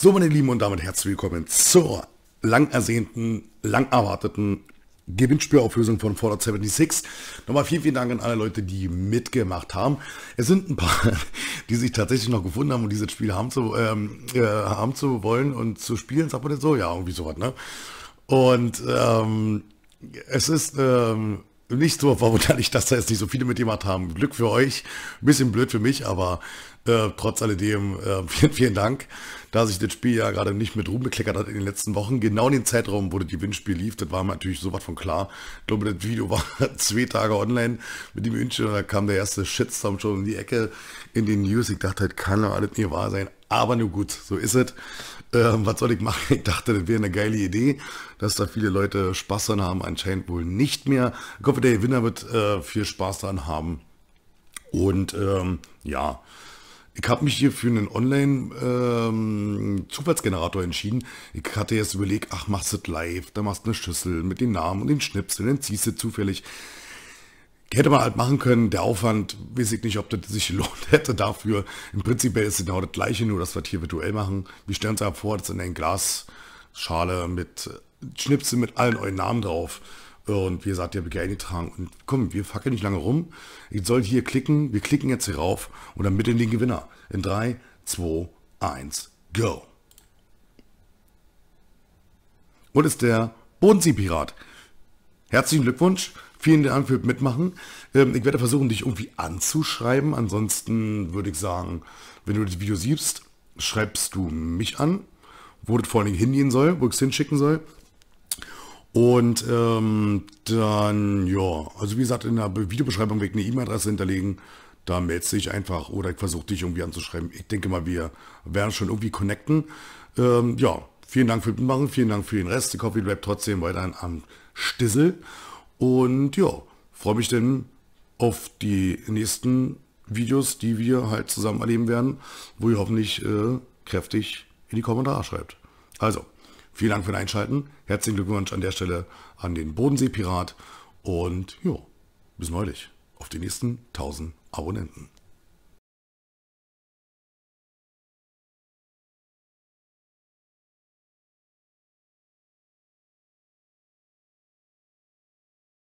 So, meine Lieben, und damit herzlich willkommen zur lang ersehnten, lang erwarteten Gewinnspielauflösung von Fallout 76. Nochmal vielen, vielen Dank an alle Leute, die mitgemacht haben. Es sind ein paar, die sich tatsächlich noch gefunden haben und dieses Spiel haben zu, ähm, äh, haben zu wollen und zu spielen, sagt man das so? Ja, irgendwie sowas, ne? Und ähm, es ist ähm, nicht so verwunderlich, dass da jetzt nicht so viele mitgemacht haben. Glück für euch. Ein bisschen blöd für mich, aber äh, trotz alledem äh, vielen, vielen Dank, da sich das Spiel ja gerade nicht mit Ruhm bekleckert hat in den letzten Wochen. Genau in den Zeitraum, wo das Gewinnspiel lief, das war mir natürlich sowas von klar. Ich glaube, das Video war zwei Tage online mit dem Inch und da kam der erste Shitstorm schon um die Ecke in den News. Ich dachte, halt, kann doch alles nicht wahr sein. Aber nur gut, so ist es. Ähm, was soll ich machen? Ich dachte, das wäre eine geile Idee, dass da viele Leute Spaß dran haben. Anscheinend wohl nicht mehr. Ich hoffe, der Gewinner wird äh, viel Spaß dran haben. Und ähm, ja, ich habe mich hier für einen Online-Zufallsgenerator ähm, entschieden. Ich hatte jetzt überlegt, ach, machst du live, da machst du eine Schüssel mit den Namen und den Schnipseln, dann ziehst du zufällig. Hätte man halt machen können, der Aufwand, weiß ich nicht, ob das sich gelohnt hätte dafür. Im Prinzip ist es genau das gleiche, nur dass wir das hier virtuell machen. Wir stellen uns einfach vor, das in eine Glasschale mit äh, Schnipsel mit allen euren Namen drauf. Und wie gesagt, ihr habt eingetragen. Und komm, wir fackeln nicht lange rum. Ich soll hier klicken. Wir klicken jetzt hier rauf und dann mit in den Gewinner. In 3, 2, 1, go. Und ist der Bodensee-Pirat. Herzlichen Glückwunsch. Vielen Dank für Mitmachen. Ähm, ich werde versuchen, dich irgendwie anzuschreiben. Ansonsten würde ich sagen, wenn du das Video siehst, schreibst du mich an, wo das vor allen Dingen hingehen soll, wo ich es hinschicken soll. Und ähm, dann, ja, also wie gesagt, in der Videobeschreibung werde ich eine E-Mail-Adresse hinterlegen. Da meldest dich einfach oder ich versuche dich irgendwie anzuschreiben. Ich denke mal, wir werden schon irgendwie connecten. Ähm, ja, vielen Dank für Mitmachen, vielen Dank für den Rest. Ich hoffe, ihr bleibt trotzdem weiterhin am Stissel. Und ja, freue mich denn auf die nächsten Videos, die wir halt zusammen erleben werden, wo ihr hoffentlich äh, kräftig in die Kommentare schreibt. Also, vielen Dank für dein Einschalten. Herzlichen Glückwunsch an der Stelle an den Bodensee-Pirat. Und ja, bis neulich auf die nächsten 1000 Abonnenten.